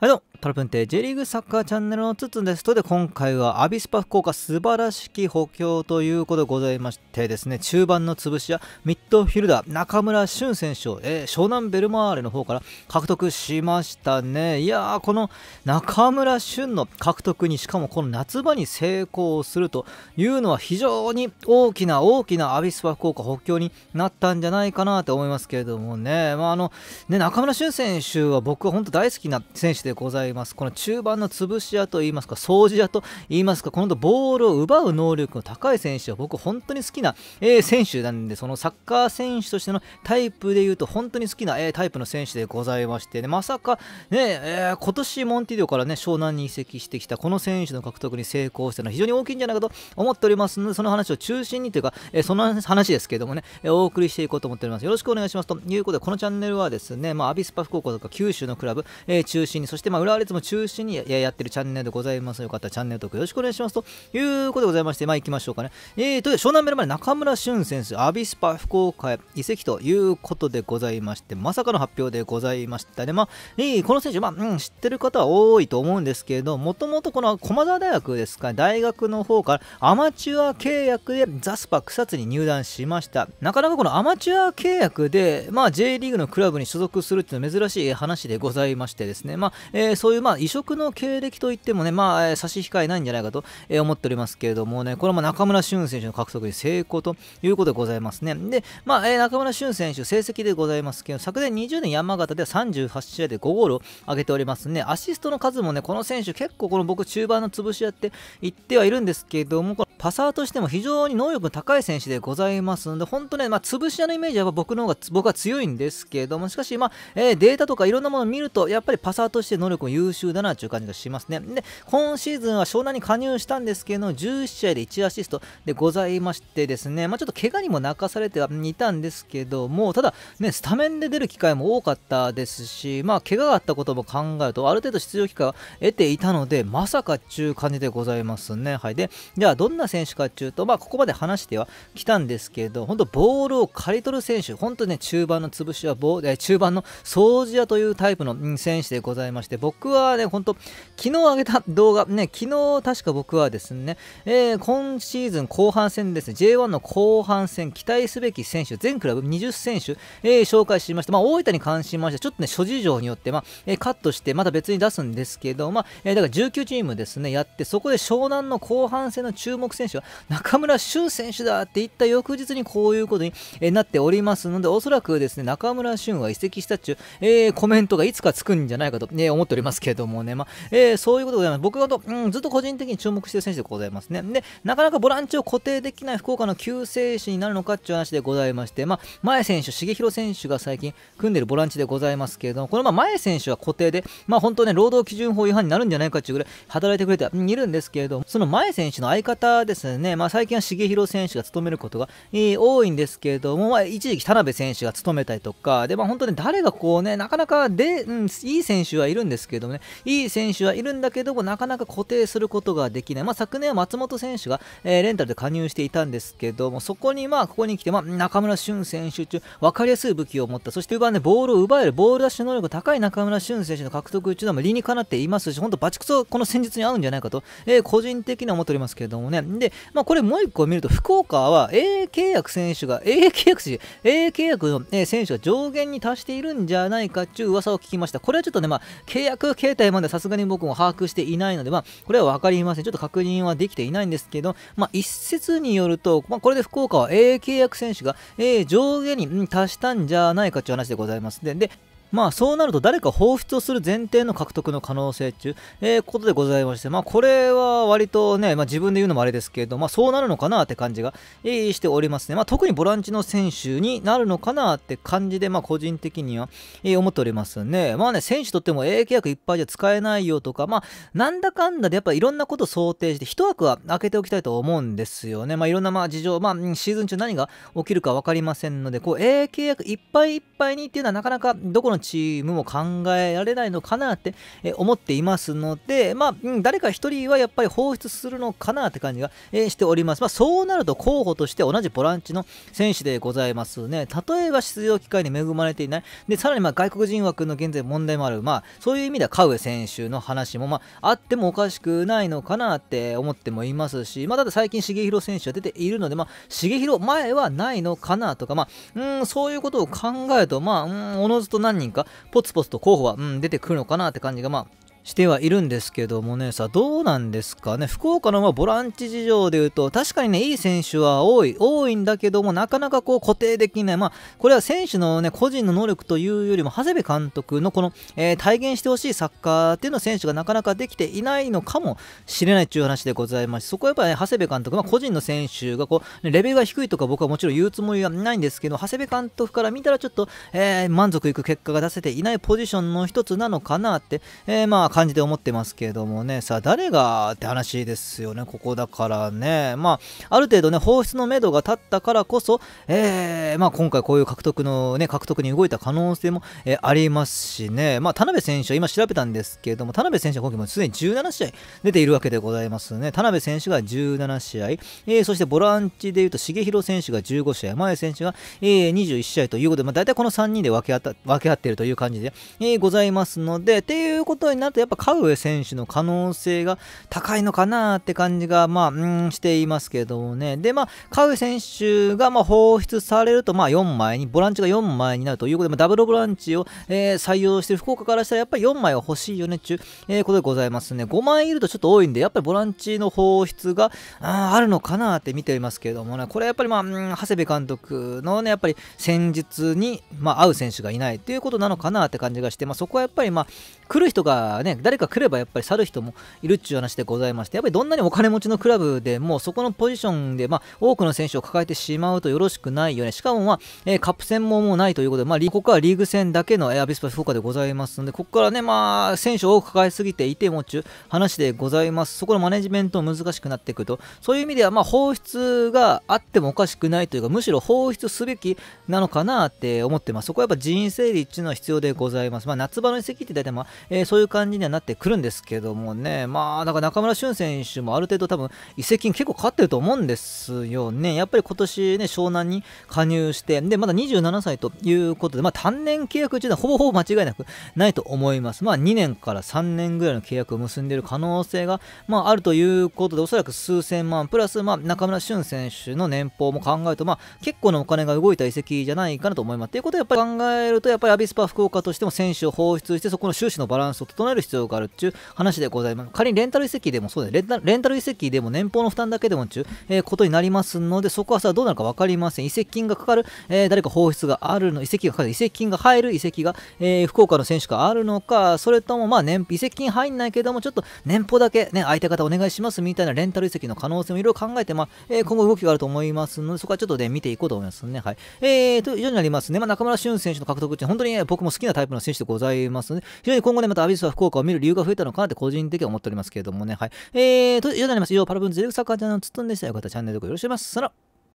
はい、どうも。トラプンテ J リーグサッカーチャンネルのつつんです。ととで今回はアビスパ福岡素晴らしき補強ということでございましてですね、中盤の潰し屋、ミッドフィルダー、中村俊選手を、えー、湘南ベルマーレの方から獲得しましたね。いやー、この中村俊の獲得にしかもこの夏場に成功するというのは非常に大きな大きなアビスパ福岡補強になったんじゃないかなと思いますけれどもね、まあ、あの、ね、中村俊選手は僕は本当大好きな選手でございます。います。この中盤の潰し屋といいますか、掃除屋といいますか、このボールを奪う能力の高い選手は僕本当に好きな、えー、選手なんで、そのサッカー選手としてのタイプで言うと本当に好きな、えー、タイプの選手でございまして、ね、まさかね、えー、今年モンティディオからね、湘南に移籍してきたこの選手の獲得に成功したのは非常に大きいんじゃないかと思っておりますので、その話を中心にというか、えその話ですけどもね、えお送りしていこうと思っております。よろしくお願いします。ということで、このチャンネルはですね、まあ、アビスパ福岡とか九州のクラブ、え中心に、そしてまあ、浦和いつも中心にやってるチャンネルでございます。よかったらチャンネル登録よろしくお願いします。ということでございまして、まあ行きましょうかね。えーと、湘南ベルマで中村俊選手、アビスパ福岡へ移籍ということでございまして、まさかの発表でございましたね。まあ、えー、この選手、まあ、うん、知ってる方は多いと思うんですけれど、もともとこの駒澤大学ですか、大学の方からアマチュア契約でザスパ草津に入団しました。なかなかこのアマチュア契約で、まあ、J リーグのクラブに所属するっていうのは珍しい話でございましてですね、まあ、えー、そうういうまあ異色の経歴といってもね、まあ、差し控えないんじゃないかと思っておりますけれどもね、これも中村俊選手の獲得に成功ということでございますね。で、まあ、中村俊選手、成績でございますけど、昨年20年山形では38試合で5ゴールを挙げておりますね。アシストの数もね、この選手、結構この僕、中盤の潰し合っていってはいるんですけども、このパサーとしても非常に能力の高い選手でございますので、本当ね、まあ、潰し合のイメージは僕の方が僕は強いんですけども、しかし、まあ、えー、データとかいろんなものを見ると、やっぱりパサーとして能力を有優秀だなという感じがしますね。で、今シーズンは湘南に加入したんですけど、11試合で1アシストでございましてですね、まあ、ちょっと怪我にも泣かされてはいたんですけども、ただ、ね、スタメンで出る機会も多かったですし、まあ、怪我があったことも考えると、ある程度出場機会を得ていたので、まさかっちゅう感じでございますね。はい。で、じゃあ、どんな選手かっちゅうと、まあ、ここまで話してはきたんですけど、本当ボールを刈り取る選手、本当にね、中盤の潰しはボえ中盤の掃除屋というタイプの選手でございまして、僕はね、ほんと、昨日上げた動画、ね、昨日確か僕はですね、えー、今シーズン後半戦ですね、J1 の後半戦、期待すべき選手、全クラブ20選手、えー、紹介しました。まあ、大分に関しましてちょっとね、諸事情によって、まあ、えカットして、また別に出すんですけど、まあ、えだから19チームですね、やって、そこで湘南の後半戦の注目選手は、中村俊選手だって言った翌日にこういうことに、えなっておりますので、おそらくですね、中村俊は移籍したっちゅう、えコメントがいつかつくんじゃないかと、ね、思っております。ですけどもね、まあ、えー、そういうことでございます。僕がと、うん、ずっと個人的に注目している選手でございますね。で、なかなかボランチを固定できない福岡の救世主になるのかっていう話でございまして、まあ、前選手、重弘選手が最近組んでるボランチでございますけれども、このま前選手は固定で、まあ、本当ね、労働基準法違反になるんじゃないかっていうぐらい働いてくれているんですけれども、その前選手の相方ですね、まあ、最近は重弘選手が務めることが、えー、多いんですけれども、まあ、一時期田辺選手が務めたりとか、で、まあ、本当ね、誰がこうね、なかなかで、うん、いい選手はいるんですけども、ね、いい選手はいるんだけども、なかなか固定することができない。まあ、昨年は松本選手が、えー、レンタルで加入していたんですけども、そこにまあ、ここに来て、まあ、中村俊選手中、分かりやすい武器を持った、そして奪うね、ボールを奪える、ボールダッシュ能力高い中村俊選手の獲得中でも理にかなっていますし、本当バチクソ、この戦術に合うんじゃないかと、えー、個人的には思っておりますけどもね。で、まあ、これもう一個見ると、福岡は A 契約選手が、A 契約選手、A 契約の、選手が上限に達しているんじゃないかっていう噂を聞きました。これはちょっとね、まあ、契約用形態までさすがに僕も把握していないので、まあ、これは分かりません。ちょっと確認はできていないんですけど、まあ、一説によると、まあ、これで福岡は A 契約選手が、A 上下に達したんじゃないかという話でございます。で、でまあそうなると誰か放出をする前提の獲得の可能性ていうことでございまして、まあこれは割とね、まあ自分で言うのもあれですけれど、まあそうなるのかなって感じが、しておりますね。まあ特にボランチの選手になるのかなって感じで、まあ個人的には、思っておりますね。まあね、選手とっても A 契約いっぱいじゃ使えないよとか、まあなんだかんだでやっぱいろんなことを想定して、一枠は開けておきたいと思うんですよね。まあいろんなまあ事情、まあシーズン中何が起きるかわかりませんので、こう A 契約いっぱいいっぱいにっていうのはなかなかどこのチームも考えられないのかなって思っていますので、まあ、うん、誰か1人はやっぱり放出するのかなって感じが、えしております。まあ、そうなると候補として同じボランチの選手でございますね。例えば出場機会に恵まれていない。で、さらにまあ外国人枠の現在問題もある。まあ、そういう意味ではカウエ選手の話も、まあ、あってもおかしくないのかなって思ってもいますし、まあ、ただ最近重弘選手は出ているので、まあ、重弘前はないのかなとか、まあ、うん、そういうことを考えると、まあ、うん、おのずと何人か、ポツポツと候補は、うん、出てくるのかなって感じが、まあ、してはいるんですけどもね、さあどうなんですかね、福岡のまボランチ事情でいうと、確かにね、いい選手は多い、多いんだけども、なかなかこう固定できない、まあ、これは選手のね、個人の能力というよりも、長谷部監督のこの、えー、体現してほしいサッカーっていうの選手がなかなかできていないのかもしれないという話でございますそこはやっぱり、ね、長谷部監督、まあ、個人の選手がこう、レベルが低いとか、僕はもちろん言うつもりはないんですけど、長谷部監督から見たら、ちょっと、えー、満足いく結果が出せていないポジションの一つなのかなって、えー、まあ、感じで思ってますけれどもね、さあ誰がって話ですよね、ここだからね。まあ、ある程度ね、放出のめどが立ったからこそ、えー、まあ今回こういう獲得のね、獲得に動いた可能性も、えー、ありますしね、まあ田辺選手は今調べたんですけれども、田辺選手は今季もすでに17試合出ているわけでございますね。田辺選手が17試合、えー、そしてボランチでいうと重弘選手が15試合、前選手が、えー、21試合ということで、まあ大体この3人で分け合った分け合っているという感じで、えー、ございますので、っていうことになってとやっぱカウエ選手の可能性が高いのかなって感じが、まあ、うんしていますけどもね。で、まあ、カウエ選手がま放出されると、まあ、4枚に、ボランチが4枚になるということで、まあ、ダブルボランチを、えー、採用してる福岡からしたら、やっぱり4枚は欲しいよねちゅう、えー、ことでございますね。5枚いるとちょっと多いんで、やっぱりボランチの放出がああるのかなって見ていますけどもね、これやっぱり、まあ、うん、長谷部監督のね、やっぱり戦術に、まあ、合う選手がいないということなのかなって感じがして、まあ、そこはやっぱり、まあ、来る人がね、ね、誰か来ればやっぱり去る人もいるっちゅう話でございまして、やっぱりどんなにお金持ちのクラブでも、そこのポジションで、まあ、多くの選手を抱えてしまうとよろしくないよね。しかも、まあ、えー、カップ戦ももうないということで、まあ、ここはリーグ戦だけのアビスパ福岡でございますので、ここからね、まあ、選手を多く抱えすぎていてもちゅう話でございます。そこのマネジメントも難しくなってくると、そういう意味では、まあ、放出があってもおかしくないというか、むしろ放出すべきなのかなって思ってます。そこはやっぱ人員整理っていうのは必要でございます。まあ、夏場の移籍って大体、まあ、えー、そういう感じにはなってくるんですけどもね、まあ、だから中村俊選手もある程度多分、移籍金結構かかってると思うんですよね。やっぱり今年ね、湘南に加入して、で、まだ27歳ということで、まあ、単年契約いうのはほぼほぼ間違いなくないと思います。まあ、2年から3年ぐらいの契約を結んでいる可能性が、まあ、あるということで、おそらく数千万、プラス、まあ、中村俊選手の年俸も考えると、まあ、結構なお金が動いた移籍じゃないかなと思います。ということは、やっぱり考えると、やっぱりアビスパ福岡としても選手を放出して、そこの収支のバランスを整える必必要があるっちゅう話でございます。仮にレンタル移籍でもそうでレンタレンタル移籍でも年俸の負担だけでもっちゅう、えー、ことになりますので、そこはさ、どうなるか分かりません。移籍金がかかる、えー、誰か放出があるの、移籍がかかる、移籍金が入る、移籍が、えー、福岡の選手があるのか、それとも、まあ年、移籍金入んないけども、ちょっと年俸だけ、ね、相手方お願いしますみたいなレンタル移籍の可能性もいろいろ考えて、まあ、えー、今後動きがあると思いますので、そこはちょっとね、見ていこうと思いますね。はい。えー、と、以上になりますね。まあ、中村俊選手の獲得って、本当に、ね、僕も好きなタイプの選手でございますので、非常に今後ね、またアビスは福岡を見る理由が増えたのかなって個人的には思っておりますけれどもね。はい。えーと、以上になります。以上、パラブンズディレクサーカーチャンネルのつつんでした。よかったらチャンネル登録よろしくお願いします。さら